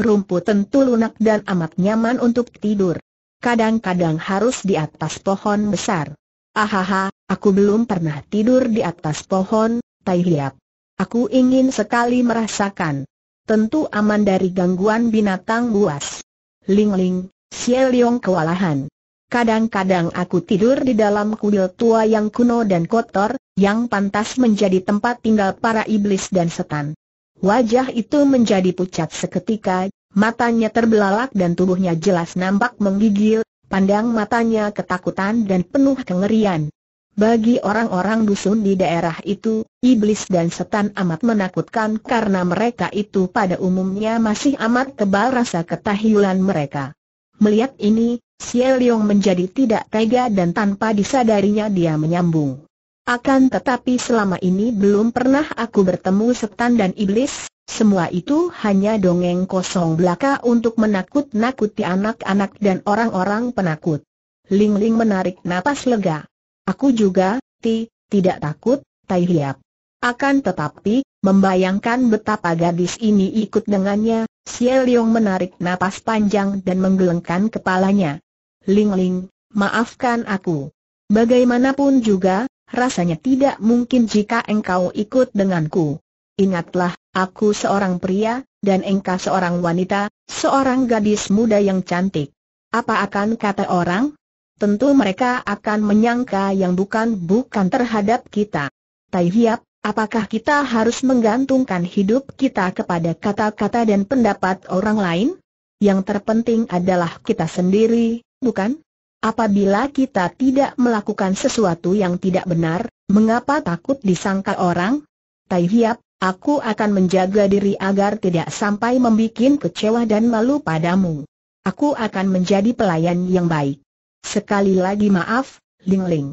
Rumput tentu lunak dan amat nyaman untuk tidur. Kadang-kadang harus di atas pohon besar. Ahaha, aku belum pernah tidur di atas pohon, Tai Hiap. Aku ingin sekali merasakan. Tentu aman dari gangguan binatang buas. Ling Ling, Xie kewalahan. Kadang-kadang aku tidur di dalam kuil tua yang kuno dan kotor, yang pantas menjadi tempat tinggal para iblis dan setan. Wajah itu menjadi pucat seketika, matanya terbelalak dan tubuhnya jelas nampak menggigil, pandang matanya ketakutan dan penuh kengerian. Bagi orang-orang dusun di daerah itu, iblis dan setan amat menakutkan karena mereka itu pada umumnya masih amat kebal rasa ketahilan mereka. Melihat ini, Xie menjadi tidak tega dan tanpa disadarinya dia menyambung. Akan tetapi selama ini belum pernah aku bertemu setan dan iblis, semua itu hanya dongeng kosong belaka untuk menakut-nakuti anak-anak dan orang-orang penakut. Ling Ling menarik napas lega. Aku juga, Ti, tidak takut, Tai Hiap. Akan tetapi, membayangkan betapa gadis ini ikut dengannya, Xie Liong menarik napas panjang dan menggelengkan kepalanya. Ling Ling, maafkan aku. Bagaimanapun juga, rasanya tidak mungkin jika engkau ikut denganku. Ingatlah, aku seorang pria, dan engkau seorang wanita, seorang gadis muda yang cantik. Apa akan kata orang? tentu mereka akan menyangka yang bukan-bukan terhadap kita. Tai Hiap, apakah kita harus menggantungkan hidup kita kepada kata-kata dan pendapat orang lain? Yang terpenting adalah kita sendiri, bukan? Apabila kita tidak melakukan sesuatu yang tidak benar, mengapa takut disangka orang? Tai Hiap, aku akan menjaga diri agar tidak sampai membuat kecewa dan malu padamu. Aku akan menjadi pelayan yang baik. Sekali lagi maaf, Ling Ling.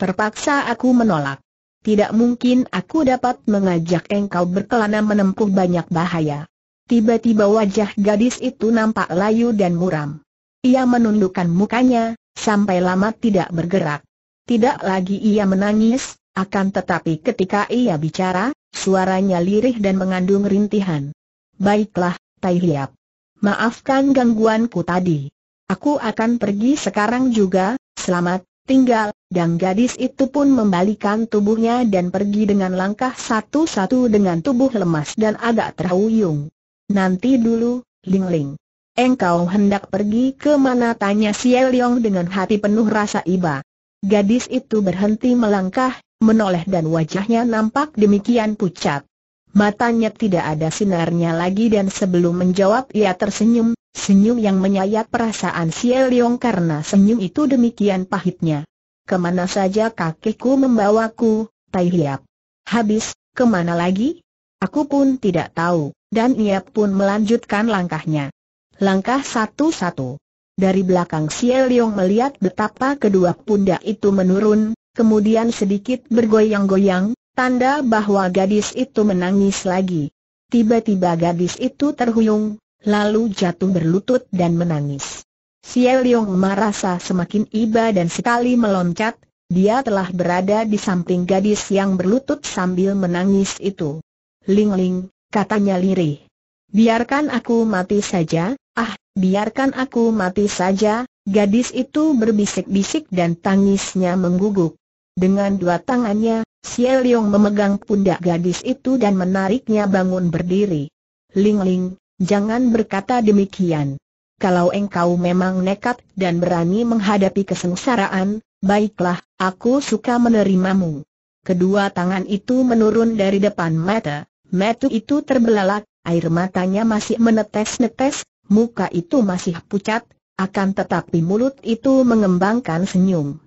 Terpaksa aku menolak. Tidak mungkin aku dapat mengajak engkau berkelana menempuh banyak bahaya. Tiba-tiba wajah gadis itu nampak layu dan muram. Ia menundukkan mukanya, sampai lama tidak bergerak. Tidak lagi ia menangis, akan tetapi ketika ia bicara, suaranya lirih dan mengandung rintihan. Baiklah, Tai Hiap. Maafkan gangguanku tadi. Aku akan pergi sekarang juga, selamat, tinggal, dan gadis itu pun membalikan tubuhnya dan pergi dengan langkah satu-satu dengan tubuh lemas dan agak terhuyung. Nanti dulu, Ling Ling. Engkau hendak pergi ke mana? Tanya si Yong dengan hati penuh rasa iba. Gadis itu berhenti melangkah, menoleh dan wajahnya nampak demikian pucat. Matanya tidak ada sinarnya lagi dan sebelum menjawab ia tersenyum, Senyum yang menyayat perasaan si Eliong karena senyum itu demikian pahitnya. Kemana saja kakekku membawaku, Tai Hiap. Habis, kemana lagi? Aku pun tidak tahu, dan ia pun melanjutkan langkahnya. Langkah satu-satu. Dari belakang si Eliong melihat betapa kedua pundak itu menurun, kemudian sedikit bergoyang-goyang, tanda bahwa gadis itu menangis lagi. Tiba-tiba gadis itu terhuyung, lalu jatuh berlutut dan menangis. Xie merasa semakin iba dan sekali meloncat, dia telah berada di samping gadis yang berlutut sambil menangis itu. Ling Ling, katanya lirih. Biarkan aku mati saja, ah, biarkan aku mati saja, gadis itu berbisik-bisik dan tangisnya mengguguk. Dengan dua tangannya, Xie memegang pundak gadis itu dan menariknya bangun berdiri. Ling Ling, Jangan berkata demikian. Kalau engkau memang nekat dan berani menghadapi kesengsaraan, baiklah, aku suka menerimamu. Kedua tangan itu menurun dari depan mata, mata itu terbelalak, air matanya masih menetes-netes, muka itu masih pucat, akan tetapi mulut itu mengembangkan senyum.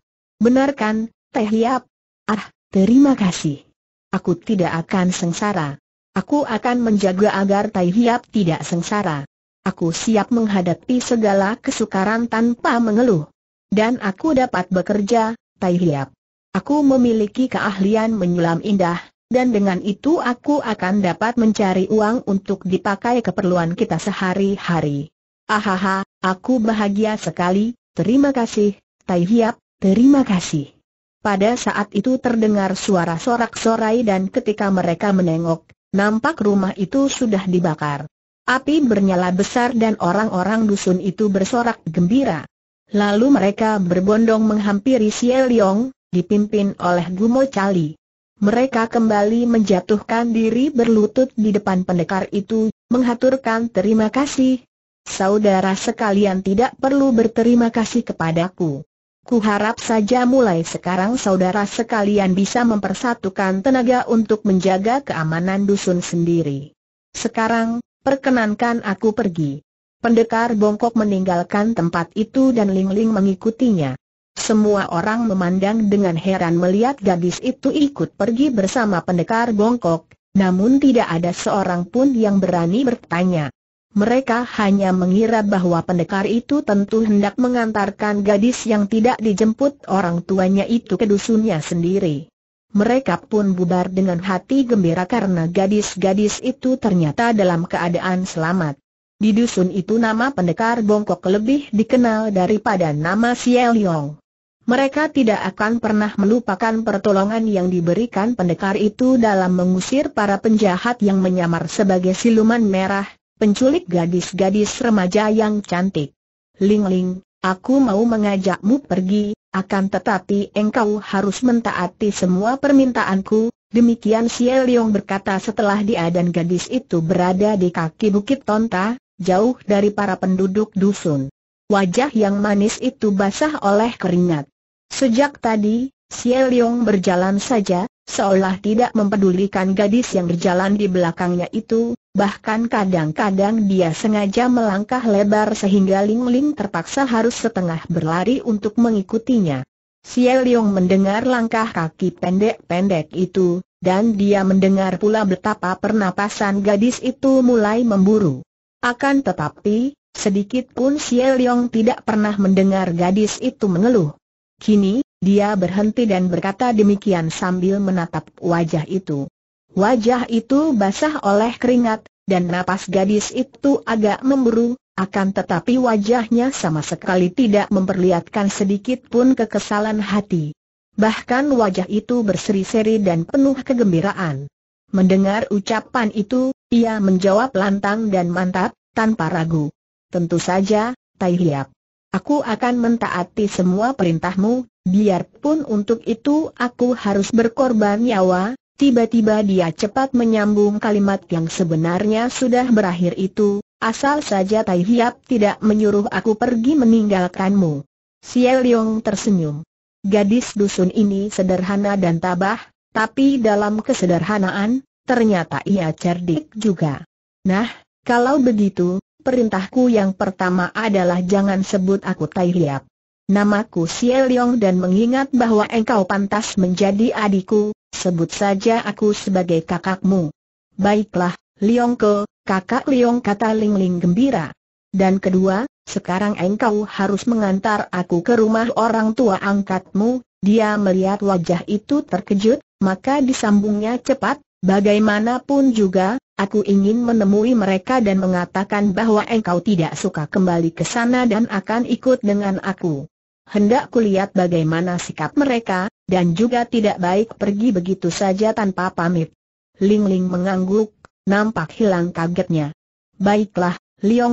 Benarkan, Teh Hiap? Ah, terima kasih. Aku tidak akan sengsara. Aku akan menjaga agar Tai Hiap tidak sengsara. Aku siap menghadapi segala kesukaran tanpa mengeluh. Dan aku dapat bekerja, Tai Hiap. Aku memiliki keahlian menyulam indah, dan dengan itu aku akan dapat mencari uang untuk dipakai keperluan kita sehari-hari. Ahaha, aku bahagia sekali, terima kasih, Tai Hiap, terima kasih. Pada saat itu terdengar suara sorak-sorai dan ketika mereka menengok, nampak rumah itu sudah dibakar. Api bernyala besar dan orang-orang dusun itu bersorak gembira. Lalu mereka berbondong menghampiri Xie Liong, dipimpin oleh Gumo Chali. Mereka kembali menjatuhkan diri berlutut di depan pendekar itu, menghaturkan terima kasih. Saudara sekalian tidak perlu berterima kasih kepadaku. Kuharap saja mulai sekarang saudara sekalian bisa mempersatukan tenaga untuk menjaga keamanan dusun sendiri. Sekarang, perkenankan aku pergi. Pendekar bongkok meninggalkan tempat itu dan Ling Ling mengikutinya. Semua orang memandang dengan heran melihat gadis itu ikut pergi bersama pendekar bongkok, namun tidak ada seorang pun yang berani bertanya. Mereka hanya mengira bahwa pendekar itu tentu hendak mengantarkan gadis yang tidak dijemput orang tuanya itu ke dusunnya sendiri. Mereka pun bubar dengan hati gembira karena gadis-gadis itu ternyata dalam keadaan selamat. Di dusun itu nama pendekar bongkok lebih dikenal daripada nama Siel Yong. Mereka tidak akan pernah melupakan pertolongan yang diberikan pendekar itu dalam mengusir para penjahat yang menyamar sebagai siluman merah, penculik gadis-gadis remaja yang cantik. Ling Ling, aku mau mengajakmu pergi, akan tetapi engkau harus mentaati semua permintaanku, demikian Xie Leong berkata setelah dia dan gadis itu berada di kaki Bukit Tonta, jauh dari para penduduk dusun. Wajah yang manis itu basah oleh keringat. Sejak tadi, Xie Leong berjalan saja, seolah tidak mempedulikan gadis yang berjalan di belakangnya itu, Bahkan kadang-kadang dia sengaja melangkah lebar sehingga Ling Ling terpaksa harus setengah berlari untuk mengikutinya. Xiao Liang mendengar langkah kaki pendek-pendek itu, dan dia mendengar pula betapa pernapasan gadis itu mulai memburu. Akan tetapi, sedikit pun Xiao Liang tidak pernah mendengar gadis itu mengeluh. Kini, dia berhenti dan berkata demikian sambil menatap wajah itu. Wajah itu basah oleh keringat, dan napas gadis itu agak memburu, akan tetapi wajahnya sama sekali tidak memperlihatkan sedikit pun kekesalan hati. Bahkan wajah itu berseri-seri dan penuh kegembiraan. Mendengar ucapan itu, ia menjawab lantang dan mantap, tanpa ragu. Tentu saja, Tai Hiap. Aku akan mentaati semua perintahmu, biarpun untuk itu aku harus berkorban nyawa, Tiba-tiba dia cepat menyambung kalimat yang sebenarnya sudah berakhir itu, asal saja Tai Hiap tidak menyuruh aku pergi meninggalkanmu. Xie Leong tersenyum. Gadis dusun ini sederhana dan tabah, tapi dalam kesederhanaan, ternyata ia cerdik juga. Nah, kalau begitu, perintahku yang pertama adalah jangan sebut aku Tai Hiap. Namaku Xie Liong dan mengingat bahwa engkau pantas menjadi adikku, sebut saja aku sebagai kakakmu. Baiklah, Liong Ke, kakak Liong kata Ling Ling gembira. Dan kedua, sekarang engkau harus mengantar aku ke rumah orang tua angkatmu. Dia melihat wajah itu terkejut, maka disambungnya cepat, bagaimanapun juga, aku ingin menemui mereka dan mengatakan bahwa engkau tidak suka kembali ke sana dan akan ikut dengan aku hendak kulihat bagaimana sikap mereka, dan juga tidak baik pergi begitu saja tanpa pamit. Ling Ling mengangguk, nampak hilang kagetnya. Baiklah,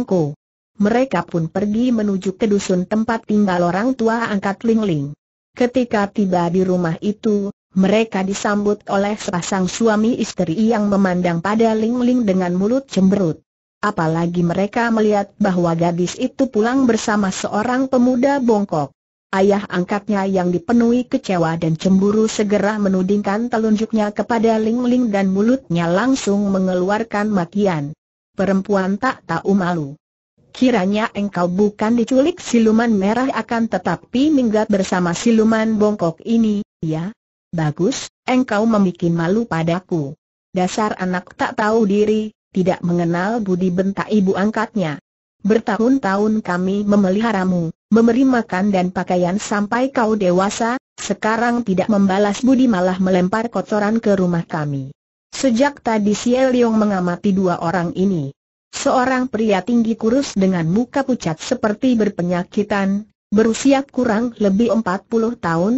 Ko. Mereka pun pergi menuju ke dusun tempat tinggal orang tua angkat Ling Ling. Ketika tiba di rumah itu, mereka disambut oleh sepasang suami istri yang memandang pada Ling Ling dengan mulut cemberut. Apalagi mereka melihat bahwa gadis itu pulang bersama seorang pemuda bongkok. Ayah angkatnya yang dipenuhi kecewa dan cemburu segera menudingkan telunjuknya kepada Ling Ling dan mulutnya langsung mengeluarkan makian. Perempuan tak tahu malu. Kiranya engkau bukan diculik siluman merah akan tetapi minggat bersama siluman bongkok ini, ya? Bagus, engkau membuat malu padaku. Dasar anak tak tahu diri, tidak mengenal budi bentak ibu angkatnya. Bertahun-tahun kami memeliharamu, memberi makan dan pakaian sampai kau dewasa, sekarang tidak membalas budi malah melempar kotoran ke rumah kami. Sejak tadi Xie Leong mengamati dua orang ini. Seorang pria tinggi kurus dengan muka pucat seperti berpenyakitan, berusia kurang lebih 40 tahun,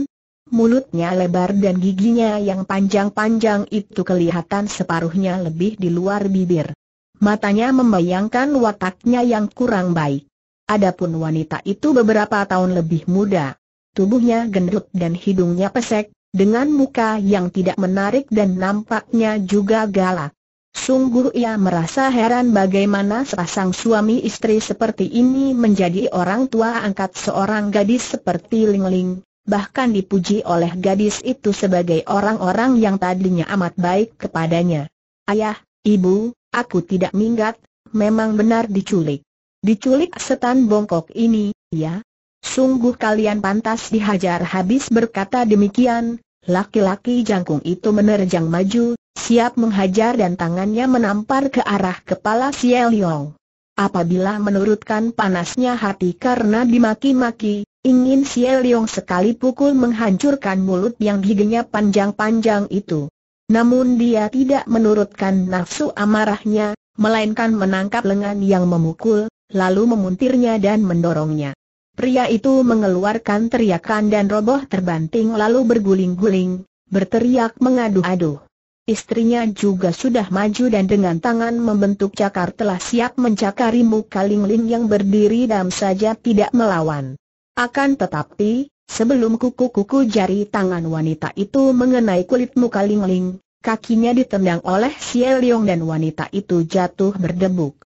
mulutnya lebar dan giginya yang panjang-panjang itu kelihatan separuhnya lebih di luar bibir. Matanya membayangkan wataknya yang kurang baik. Adapun wanita itu beberapa tahun lebih muda. Tubuhnya gendut dan hidungnya pesek, dengan muka yang tidak menarik dan nampaknya juga galak. Sungguh ia merasa heran bagaimana sepasang suami istri seperti ini menjadi orang tua angkat seorang gadis seperti Ling Ling, bahkan dipuji oleh gadis itu sebagai orang-orang yang tadinya amat baik kepadanya. Ayah, ibu, aku tidak minggat, memang benar diculik. Diculik setan bongkok ini, ya? Sungguh kalian pantas dihajar habis berkata demikian, laki-laki jangkung itu menerjang maju, siap menghajar dan tangannya menampar ke arah kepala si Yong. Apabila menurutkan panasnya hati karena dimaki-maki, ingin si Yong sekali pukul menghancurkan mulut yang giginya panjang-panjang itu. Namun dia tidak menurutkan nafsu amarahnya, melainkan menangkap lengan yang memukul, lalu memuntirnya dan mendorongnya. Pria itu mengeluarkan teriakan dan roboh terbanting lalu berguling-guling, berteriak mengadu-adu. Istrinya juga sudah maju dan dengan tangan membentuk cakar telah siap mencakari muka Lingling yang berdiri dam saja tidak melawan. Akan tetapi, sebelum kuku-kuku jari tangan wanita itu mengenai kulit muka Lingling, kakinya ditendang oleh Xie Liong dan wanita itu jatuh berdebuk.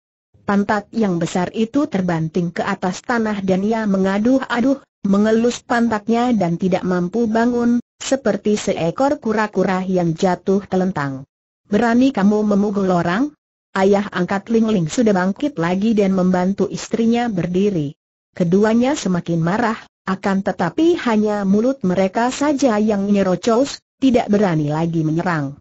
Pantat yang besar itu terbanting ke atas tanah dan ia mengaduh-aduh, mengelus pantatnya dan tidak mampu bangun, seperti seekor kura-kura yang jatuh telentang. Berani kamu memukul orang? Ayah angkat Ling Ling sudah bangkit lagi dan membantu istrinya berdiri. Keduanya semakin marah, akan tetapi hanya mulut mereka saja yang nyerocos, tidak berani lagi menyerang.